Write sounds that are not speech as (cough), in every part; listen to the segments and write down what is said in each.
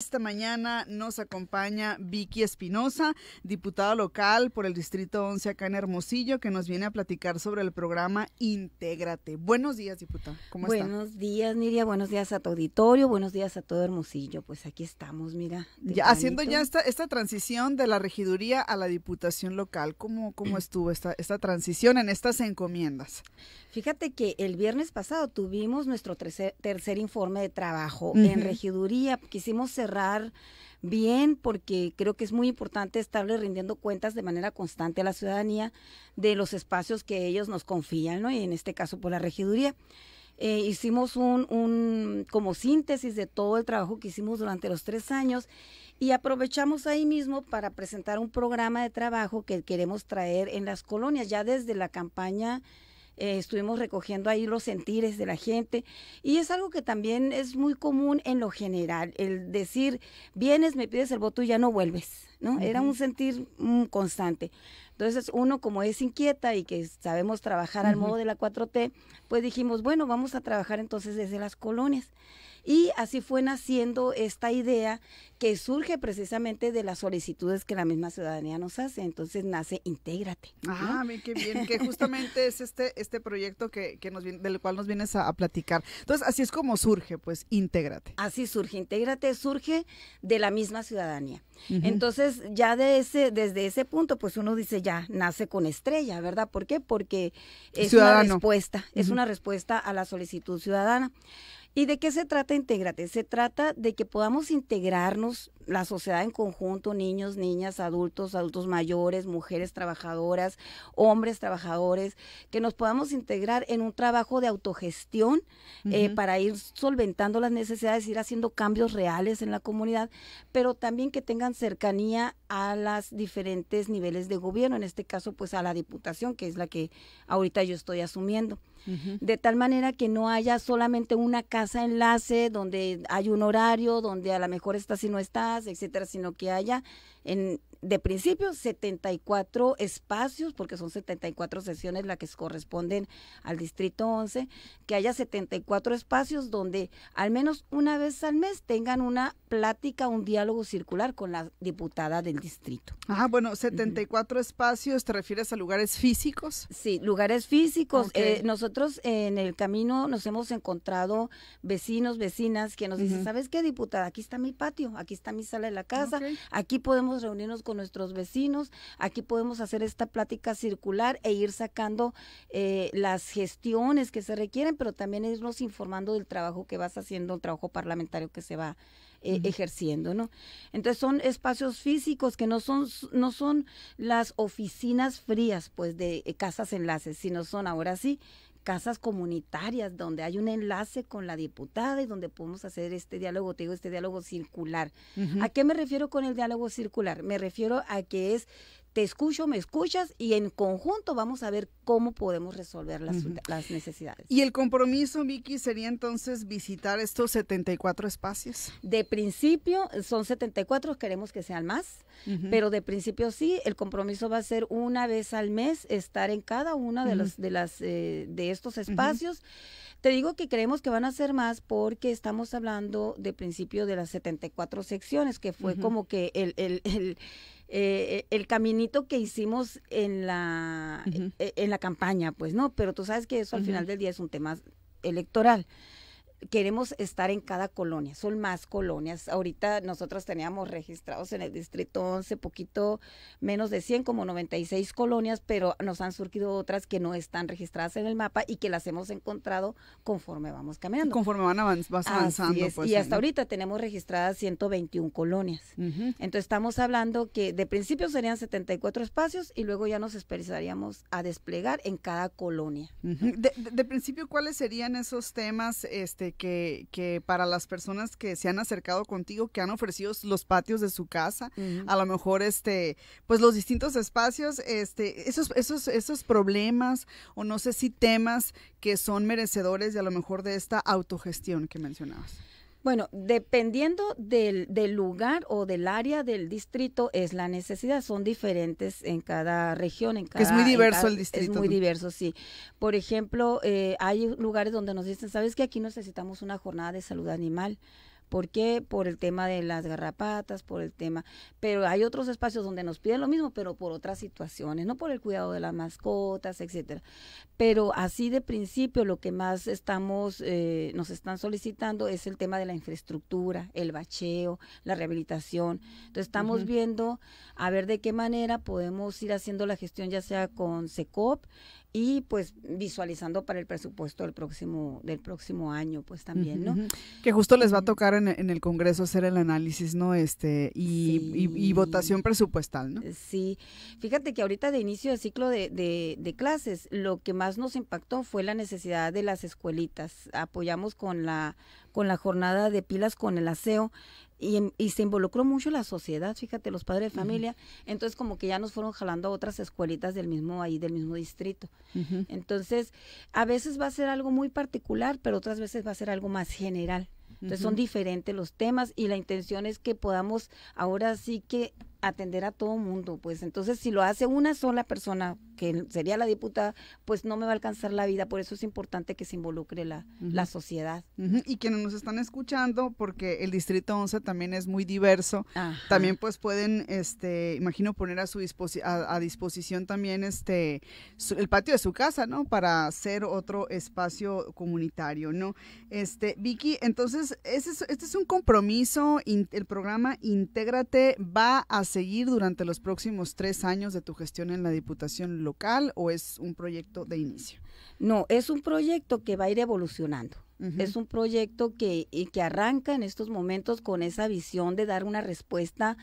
Esta mañana nos acompaña Vicky Espinosa, diputada local por el Distrito 11 acá en Hermosillo, que nos viene a platicar sobre el programa Intégrate. Buenos días, diputada. ¿Cómo buenos Buenos días, Miria, Buenos días a tu auditorio. Buenos días a todo Hermosillo. Pues aquí estamos, mira. haciendo ya esta, esta transición de la regiduría a la diputación local. ¿Cómo, cómo mm. estuvo esta, esta transición en estas encomiendas? Fíjate que el viernes pasado tuvimos nuestro tercer, informe de trabajo en regiduría. Quisimos cerrar bien porque creo que es muy importante estarle rindiendo cuentas de manera constante a la ciudadanía de los espacios que ellos nos confían, ¿no? Y en este caso por pues, la regiduría. Eh, hicimos un, un, como síntesis de todo el trabajo que hicimos durante los tres años y aprovechamos ahí mismo para presentar un programa de trabajo que queremos traer en las colonias, ya desde la campaña eh, estuvimos recogiendo ahí los sentires de la gente y es algo que también es muy común en lo general, el decir, vienes, me pides el voto y ya no vuelves, ¿no? Era un sentir mm, constante. Entonces uno como es inquieta y que sabemos trabajar al modo de la 4T, pues dijimos, bueno, vamos a trabajar entonces desde las colonias. Y así fue naciendo esta idea que surge precisamente de las solicitudes que la misma ciudadanía nos hace. Entonces nace Intégrate. ¿no? Ah, qué bien, que justamente es este, este proyecto que, que nos del cual nos vienes a, platicar. Entonces, así es como surge, pues, Intégrate. Así surge, Intégrate surge de la misma ciudadanía. Entonces, ya de ese, desde ese punto, pues uno dice, ya, nace con estrella, ¿verdad? ¿Por qué? Porque es una respuesta, es una respuesta a la solicitud ciudadana. ¿Y de qué se trata Intégrate? Se trata de que podamos integrarnos, la sociedad en conjunto, niños, niñas, adultos, adultos mayores, mujeres trabajadoras, hombres trabajadores, que nos podamos integrar en un trabajo de autogestión eh, para ir solventando las necesidades, ir haciendo cambios reales en la comunidad, pero también que tengan cercanía a los diferentes niveles de gobierno, en este caso pues a la diputación, que es la que ahorita yo estoy asumiendo. De tal manera que no haya solamente una casa enlace, donde hay un horario, donde a lo mejor estás y no estás, etcétera, sino que haya en de principio 74 espacios, porque son 74 sesiones las que corresponden al Distrito 11, que haya 74 espacios donde al menos una vez al mes tengan una plática, un diálogo circular con la diputada del distrito. Ajá, bueno, 74 espacios, ¿te refieres a lugares físicos? Sí, lugares físicos. Eh, nosotros en el camino nos hemos encontrado vecinos, vecinas que nos dicen, ¿sabes qué, diputada? Aquí está mi patio, aquí está mi sala de la casa, aquí podemos reunirnos con nuestros vecinos. Aquí podemos hacer esta plática circular e ir sacando eh, las gestiones que se requieren, pero también irnos informando del trabajo que vas haciendo, el trabajo parlamentario que se va eh, ejerciendo, ¿no? Entonces son espacios físicos que no son, no son las oficinas frías, pues, de eh, casas enlaces, sino son ahora sí casas comunitarias donde hay un enlace con la diputada y donde podemos hacer este diálogo, te digo, este diálogo circular. ¿A qué me refiero con el diálogo circular? Me refiero a que es te escucho, me escuchas y en conjunto vamos a ver cómo podemos resolver las, necesidades. ¿Y el compromiso, Vicky, sería entonces visitar estos 74 espacios? De principio, eh, son 74, queremos que sean más, pero de principio sí, el compromiso va a ser una vez al mes estar en cada una de, de, las, eh, de estos espacios. Te digo que creemos que van a ser más porque estamos hablando de principio de las 74 secciones, que fue como que el eh, el caminito que hicimos en la, e, e, en la campaña, pues no, pero tú sabes que eso al final del día es un tema electoral queremos estar en cada colonia, son más colonias. Ahorita nosotros teníamos registrados en el distrito 11 poquito menos de 100, como 96 colonias, pero nos han surgido otras que no están registradas en el mapa y que las hemos encontrado conforme vamos caminando. Conforme van avanzando. Pues, y hasta ahorita tenemos registradas 121 colonias. Entonces estamos hablando que de principio serían 74 espacios y luego ya nos expresaríamos a desplegar en cada colonia. de principio, ¿cuáles serían esos temas? este que, para las personas que se han acercado contigo, que han ofrecido los patios de su casa, a lo mejor, este, pues los distintos espacios, este, esos, esos, esos problemas o no sé si temas que son merecedores de a lo mejor de esta autogestión que mencionabas. Bueno, dependiendo del, del, lugar o del área del distrito es la necesidad, son diferentes en cada región, en cada... Es muy diverso el distrito. Es muy diverso, sí. Por ejemplo, eh, hay lugares donde nos dicen, ¿sabes que aquí necesitamos una jornada de salud animal? ¿Por qué? Por el tema de las garrapatas, por el tema. Pero hay otros espacios donde nos piden lo mismo, pero por otras situaciones, no por el cuidado de las mascotas, etcétera. Pero así de principio lo que más estamos, eh, nos están solicitando es el tema de la infraestructura, el bacheo, la rehabilitación. Entonces estamos viendo a ver de qué manera podemos ir haciendo la gestión, ya sea con SECOP, y pues visualizando para el presupuesto del próximo, del próximo año, pues también, ¿no? Que justo les va a tocar en, el Congreso hacer el análisis, ¿no? Este, y, votación presupuestal, ¿no? Eh, sí, fíjate que ahorita de inicio del ciclo de, de, de clases, lo que más nos impactó fue la necesidad de las escuelitas. Apoyamos con la con la jornada de pilas con el aseo y, se involucró mucho la sociedad, fíjate, los padres de familia. Entonces, como que ya nos fueron jalando a otras escuelitas del mismo, ahí del mismo distrito. Entonces, a veces va a ser algo muy particular, pero otras veces va a ser algo más general. Entonces, son diferentes los temas y la intención es que podamos ahora sí que atender a todo mundo, pues entonces si lo hace una sola persona, que sería la diputada, pues no me va a alcanzar la vida, por eso es importante que se involucre la, sociedad. Y quienes nos están escuchando, porque el Distrito 11 también es muy diverso, también pues pueden, este, imagino poner a su a, disposición también este, el patio de su casa, ¿no? Para hacer otro espacio comunitario, ¿no? Este, Vicky, entonces, este es un compromiso, el programa Intégrate va a seguir durante los próximos tres años de tu gestión en la Diputación local o es un proyecto de inicio? No, es un proyecto que va a ir evolucionando. Es un proyecto que, eh, que arranca en estos momentos con esa visión de dar una respuesta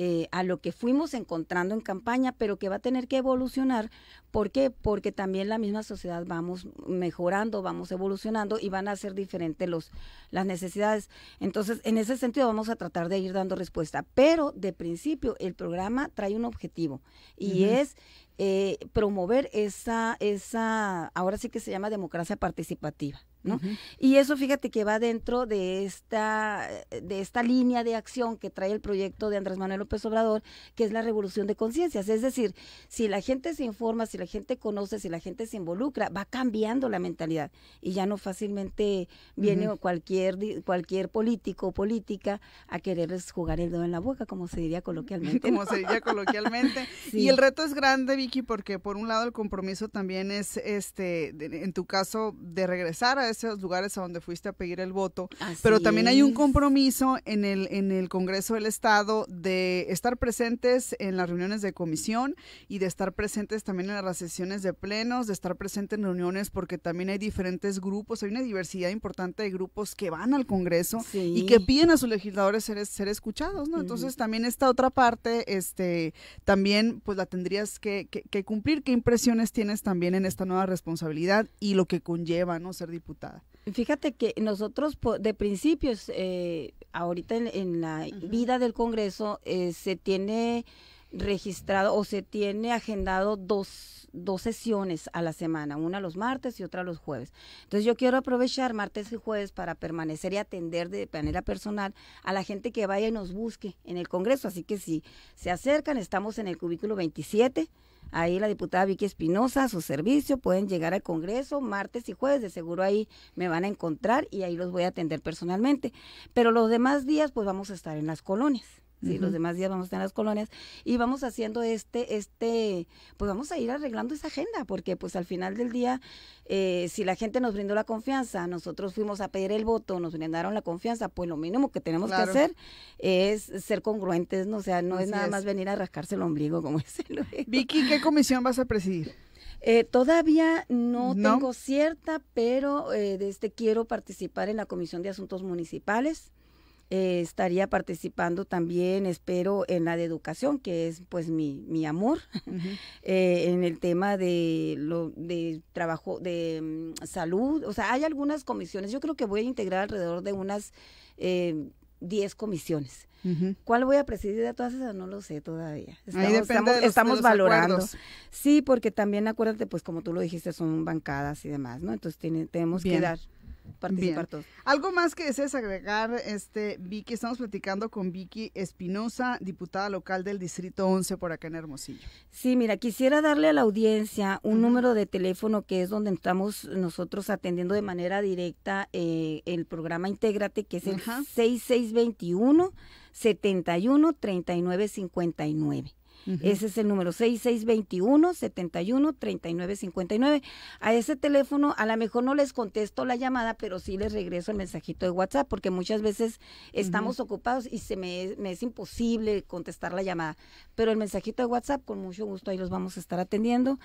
eh, a lo que fuimos encontrando en campaña, pero que va a tener que evolucionar. ¿Por qué? Porque también la misma sociedad vamos mejorando, vamos evolucionando y van a ser diferentes los, las necesidades. Entonces, en ese sentido vamos a tratar de ir dando respuesta, pero de principio el programa trae un objetivo y es eh, promover esa, esa, ahora sí que se llama democracia participativa. ¿no? Y eso fíjate que va dentro de esta, eh, de esta línea de acción que trae el proyecto de Andrés Manuel López Obrador, que es la revolución de conciencias. Es decir, si la gente se informa, si la gente conoce, si la gente se involucra, va cambiando la mentalidad y ya no fácilmente viene cualquier, cualquier político o política a quererles jugar el dedo en la boca, como se diría coloquialmente. (laughs) como se diría coloquialmente. (laughs) Y el reto es grande, porque por un lado el compromiso también es, este, en tu caso, de regresar a esos lugares a donde fuiste a pedir el voto, pero también hay un compromiso en el, en el Congreso del Estado de estar presentes en las reuniones de comisión y de estar presentes también en las sesiones de plenos, de estar presente en reuniones, porque también hay diferentes grupos, hay una diversidad importante de grupos que van al Congreso y que piden a sus legisladores ser, escuchados, Entonces también esta otra parte, este, también pues la tendrías que que, cumplir, qué impresiones tienes también en esta nueva responsabilidad y lo que conlleva no ser diputada. Fíjate que nosotros de principios, eh, ahorita en, la vida del Congreso, eh, se tiene registrado o se tiene agendado dos, dos sesiones a la semana, una los martes y otra los jueves. Entonces yo quiero aprovechar martes y jueves para permanecer y atender de manera personal a la gente que vaya y nos busque en el Congreso. Así que si se acercan, estamos en el cubículo 27. Ahí la diputada Vicky Espinosa, a su servicio, pueden llegar al Congreso martes y jueves, de seguro ahí me van a encontrar y ahí los voy a atender personalmente. Pero los demás días pues vamos a estar en las colonias. Sí, los demás días vamos a estar en las colonias y vamos haciendo este, este, pues vamos a ir arreglando esa agenda, porque pues al final del día, eh, si la gente nos brindó la confianza, nosotros fuimos a pedir el voto, nos brindaron la confianza, pues lo mínimo que tenemos que hacer es ser congruentes, ¿no? sea, no es nada más venir a rascarse el ombligo, como (laughs) Vicky, ¿qué comisión vas a presidir? Eh, todavía no, tengo cierta, pero eh, desde este, quiero participar en la Comisión de Asuntos Municipales. Eh, estaría participando también, espero, en la de educación, que es pues mi, amor, (laughs) eh, en el tema de, lo, de trabajo, de mm, salud. O sea, hay algunas comisiones. Yo creo que voy a integrar alrededor de unas... 10 eh, comisiones. ¿Cuál voy a presidir de todas esas? No lo sé todavía. Estamos, valorando. Sí, porque también acuérdate, pues como tú lo dijiste, son bancadas y demás, ¿no? Entonces tiene, tenemos que dar participar todos. Algo más que desees agregar, este Vicky, estamos platicando con Vicky Espinosa, diputada local del Distrito 11 por acá en Hermosillo. Sí, mira, quisiera darle a la audiencia un número de teléfono que es donde estamos nosotros atendiendo de manera directa eh, el programa Intégrate, que es el 6621 713959 nueve. Ese es el número 6621-713959. A ese teléfono a lo mejor no les contesto la llamada, pero sí les regreso el mensajito de WhatsApp porque muchas veces estamos ocupados y se me, me, es imposible contestar la llamada. Pero el mensajito de WhatsApp con mucho gusto ahí los vamos a estar atendiendo.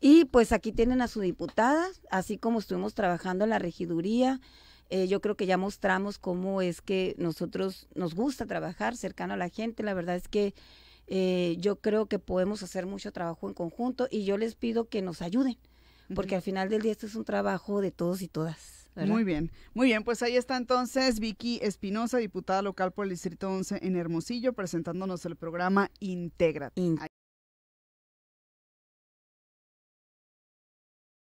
Y pues aquí tienen a su diputada, así como estuvimos trabajando en la regiduría. Eh, yo creo que ya mostramos cómo es que nosotros nos gusta trabajar cercano a la gente. La verdad es que eh, yo creo que podemos hacer mucho trabajo en conjunto y yo les pido que nos ayuden, porque al final del día esto es un trabajo de todos y todas. Muy bien, muy bien, pues ahí está entonces Vicky Espinosa, diputada local por el Distrito 11 en Hermosillo, presentándonos el programa Integra.